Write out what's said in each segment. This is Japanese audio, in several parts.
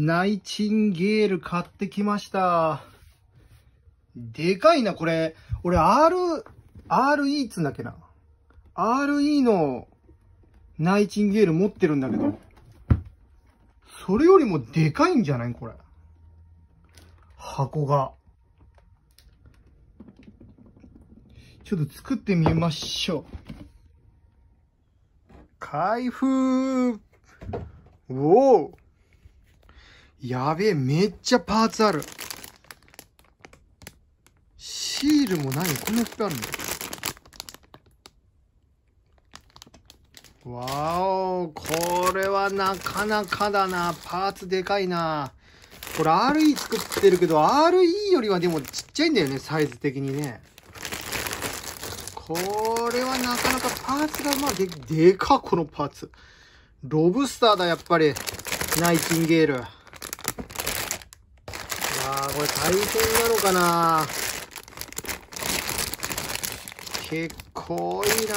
ナイチンゲール買ってきました。でかいな、これ。俺、R、RE っつんだっけな。RE のナイチンゲール持ってるんだけど、それよりもでかいんじゃないこれ。箱が。ちょっと作ってみましょう。開封おおやべえ、めっちゃパーツある。シールも何こんないっぱいあるのわお、これはなかなかだな。パーツでかいな。これ RE 作ってるけど、RE よりはでもちっちゃいんだよね、サイズ的にね。これはなかなかパーツが、まあ、で、でか、このパーツ。ロブスターだ、やっぱり。ナイチンゲール。あー、これ大変なのかな結構いいな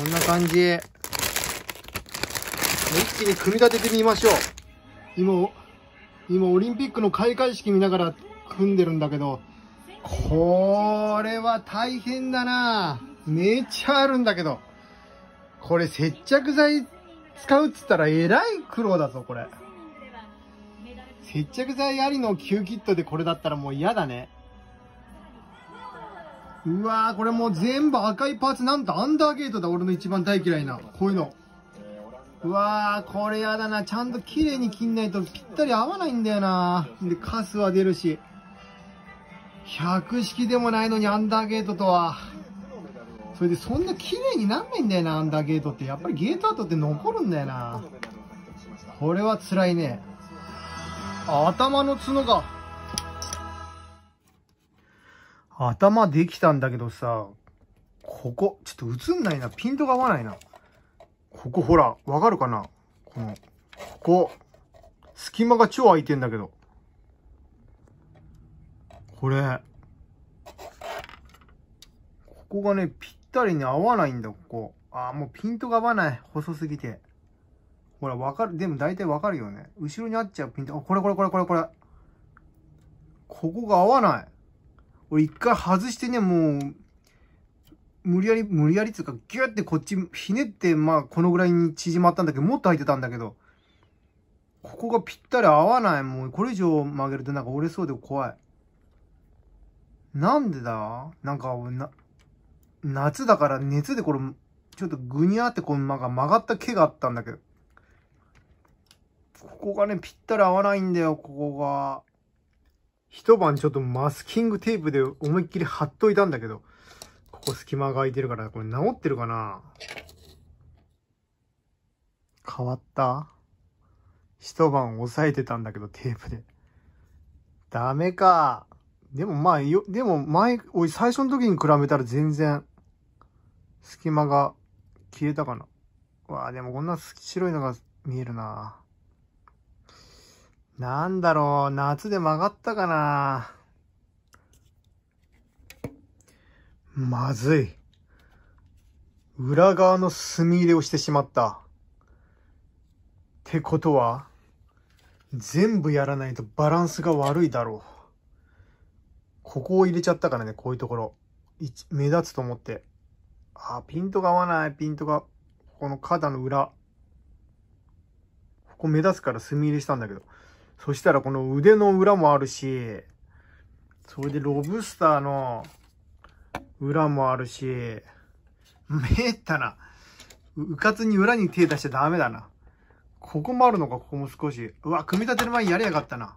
こんな感じ。一気に組み立ててみましょう。今、今オリンピックの開会式見ながら組んでるんだけど、これは大変だなめっちゃあるんだけど。これ接着剤使うっつったらえらい苦労だぞ、これ。接着剤ありの9。キットでこれだったらもう嫌だね。うわーこれもう全部赤いパーツなんとアンダーゲートだ俺の一番大嫌いなこういうのうわーこれやだなちゃんと綺麗に切んないとぴったり合わないんだよなでカスは出るし100式でもないのにアンダーゲートとはそれでそんな綺麗になんないんだよな、アンダーゲートって。やっぱりゲート跡って残るんだよな。これは辛いね。頭の角が。頭できたんだけどさ、ここ、ちょっと映んないな。ピントが合わないな。ここほら、わかるかなこの、ここ。隙間が超空いてんだけど。これ。ここがね、ぴっったりに合わないんだ、ここ。ああ、もうピントが合わない。細すぎて。ほら、わかる。でも大体わかるよね。後ろにあっちゃうピント。あ、これこれこれこれこれ。ここが合わない。俺一回外してね、もう、無理やり、無理やりつうか、ギュってこっちひねって、まあ、このぐらいに縮まったんだけど、もっと入ってたんだけど、ここがぴったり合わない。もう、これ以上曲げるとなんか折れそうで怖い。なんでだなんか、な、夏だから熱でこれ、ちょっとぐにゃってこのな曲がった毛があったんだけど。ここがね、ぴったり合わないんだよ、ここが。一晩ちょっとマスキングテープで思いっきり貼っといたんだけど、ここ隙間が空いてるから、これ治ってるかな変わった一晩押さえてたんだけど、テープで。ダメか。でもまあ、よ、でも前、おい、最初の時に比べたら全然、隙間が消えたかな。わあ、でもこんな白いのが見えるな。なんだろう、夏で曲がったかな。まずい。裏側の墨入れをしてしまった。ってことは、全部やらないとバランスが悪いだろう。ここを入れちゃったからね、こういうところ。目立つと思って。あ、ピントが合わない、ピントが。この肩の裏。ここ目立つから墨入れしたんだけど。そしたらこの腕の裏もあるし、それでロブスターの裏もあるし、めったな。うかつに裏に手出しちゃダメだな。ここもあるのか、ここも少し。うわ、組み立てる前にやりやがったな。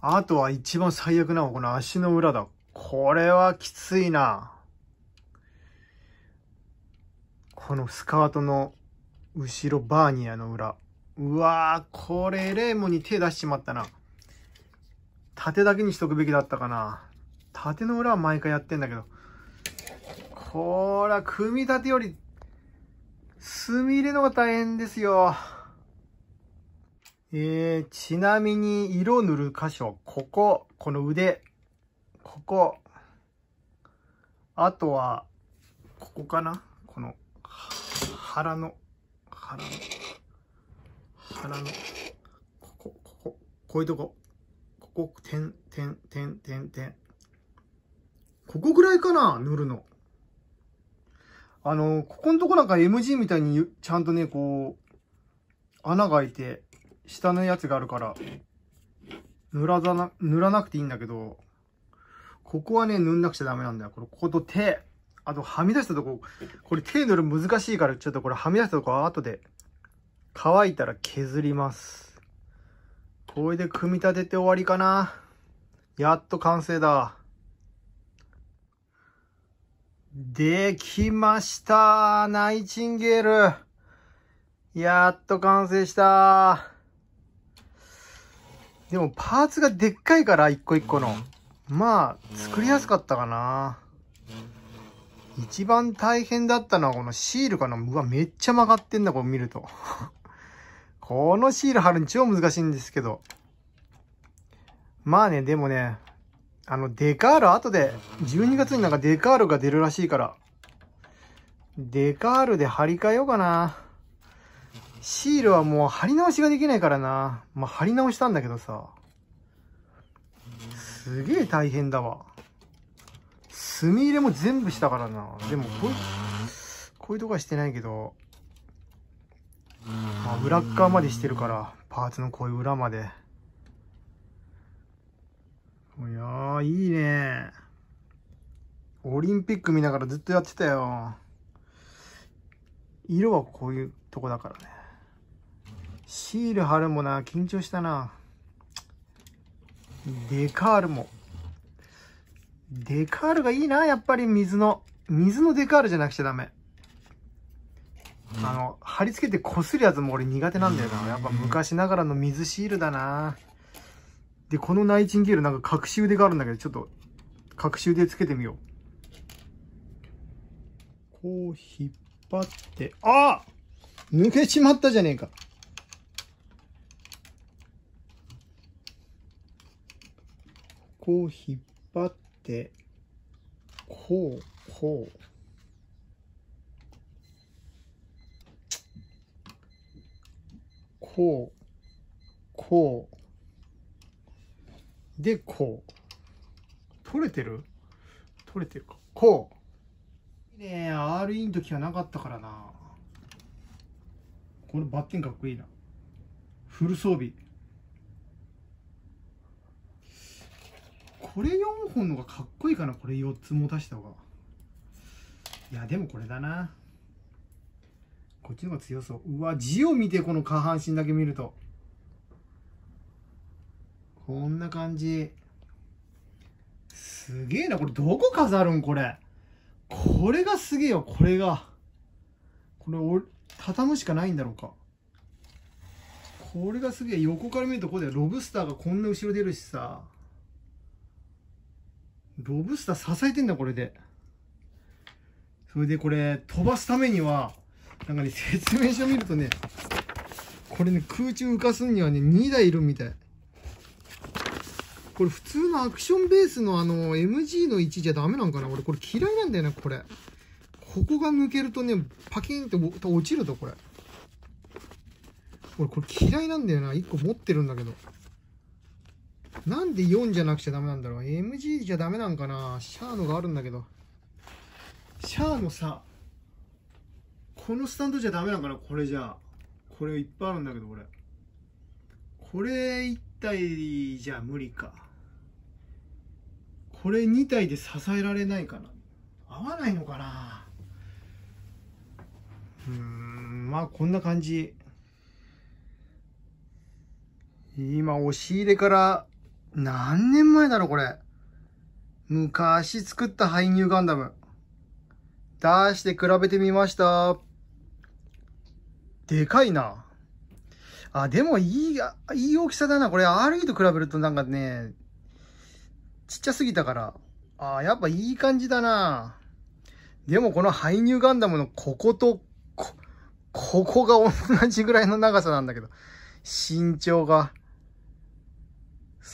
あとは一番最悪なのはこの足の裏だ。これはきついな。このスカートの後ろバーニアの裏。うわー、これレーモンに手出しちまったな。縦だけにしとくべきだったかな。縦の裏は毎回やってんだけど。こら、組み立てより、墨入れのが大変ですよ。えー、ちなみに色を塗る箇所、ここ、この腕、ここ、あとは、ここかな腹の、腹の、腹の、ここ、ここ、こういうとこ。ここ、点、点、点、点、点。ここぐらいかな塗るの。あの、ここのとこなんか MG みたいにちゃんとね、こう、穴が開いて、下のやつがあるから、塗らざな、塗らなくていいんだけど、ここはね、塗んなくちゃダメなんだよ。これ、ここと手。あと、はみ出したとこ、これ手塗る難しいから、ちょっとこれはみ出したとこ、後で、乾いたら削ります。これで組み立てて終わりかな。やっと完成だ。できましたナイチンゲールやっと完成したでもパーツがでっかいから、一個一個の。まあ、作りやすかったかな。一番大変だったのはこのシールかな。うわ、めっちゃ曲がってんだ、これ見ると。このシール貼るに超難しいんですけど。まあね、でもね、あの、デカール後で、12月になんかデカールが出るらしいから、デカールで貼り替えようかな。シールはもう貼り直しができないからな。まあ、貼り直したんだけどさ。すげえ大変だわ。墨入れも全部したからな。でも、こういう、こういうとこはしてないけど、まあ、裏側までしてるから、パーツのこういう裏まで。いやー、いいねオリンピック見ながらずっとやってたよ。色はこういうとこだからね。シール貼るもな、緊張したな。デカールも。デカールがいいな、やっぱり水の。水のデカールじゃなくちゃダメ。うん、あの、貼り付けて擦るやつも俺苦手なんだよな。やっぱ昔ながらの水シールだな。で、このナイチンゲールなんか隠し腕があるんだけど、ちょっと、隠し腕つけてみよう。こう引っ張って、あ抜けちまったじゃねえか。こう引っ張って、てこうこうこうこうでこう取れてる取れてるかこうねえ RE の時はなかったからなこのバッテンかっこいいなフル装備これ4本のがかっこいいかなこれ4つも出した方がいやでもこれだなこっちの方が強そううわ字を見てこの下半身だけ見るとこんな感じすげえなこれどこ飾るんこれこれがすげえよこれがこれ畳むしかないんだろうかこれがすげえ横から見るとここでロブスターがこんな後ろ出るしさロブスター支えてんだ、これで。それでこれ、飛ばすためには、なんかね、説明書見るとね、これね、空中浮かすにはね、2台いるみたい。これ普通のアクションベースのあの、MG の位置じゃダメなんかな俺これ嫌いなんだよね、これ。ここが抜けるとね、パキンって落ちると、これ。俺これ嫌いなんだよな。1個持ってるんだけど。なんで4じゃなくちゃダメなんだろう ?MG じゃダメなんかなシャーノがあるんだけど。シャーノさ、このスタンドじゃダメなんかなこれじゃこれいっぱいあるんだけど、これ。これ1体じゃ無理か。これ2体で支えられないかな合わないのかなうんまあこんな感じ今押し入れから何年前だろ、これ。昔作ったハイニューガンダム。出して比べてみました。でかいな。あ、でもいい、いい大きさだな。これ RE と比べるとなんかね、ちっちゃすぎたから。あ、やっぱいい感じだな。でもこのハイニューガンダムのこことこ、ここが同じぐらいの長さなんだけど、身長が。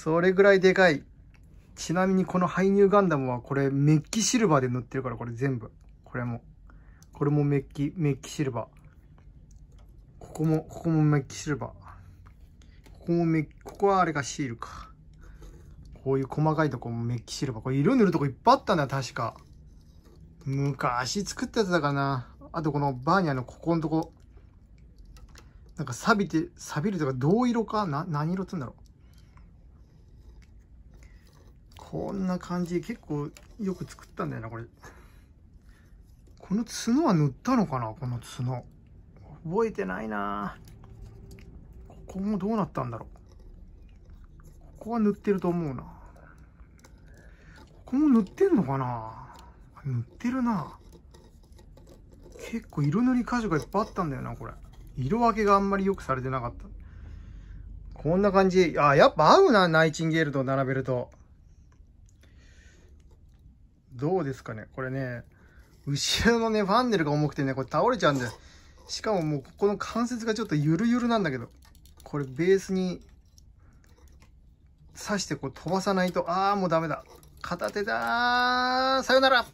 それぐらいでかい。ちなみにこのハイニューガンダムはこれメッキシルバーで塗ってるからこれ全部。これも。これもメッキ、メッキシルバー。ここも、ここもメッキシルバー。ここもメッキ、ここはあれがシールか。こういう細かいとこもメッキシルバー。これ色塗るとこいっぱいあったんだよ、確か。昔作ったやつだからな。あとこのバーニャのここのとこ。なんか錆びて、錆びるとか銅色かな何色って言うんだろう。こんな感じ結構よく作ったんだよなこれこの角は塗ったのかなこの角覚えてないなここもどうなったんだろうここは塗ってると思うなここも塗ってんのかな塗ってるな結構色塗り箇所がいっぱいあったんだよなこれ色分けがあんまりよくされてなかったこんな感じ。あ、やっぱ合うな、ナイチンゲールと並べると。どうですかねこれね、後ろのね、ファンネルが重くてね、これ倒れちゃうんだよ。しかももうここの関節がちょっとゆるゆるなんだけど、これベースに刺してこう飛ばさないと、ああ、もうダメだ。片手だーさよなら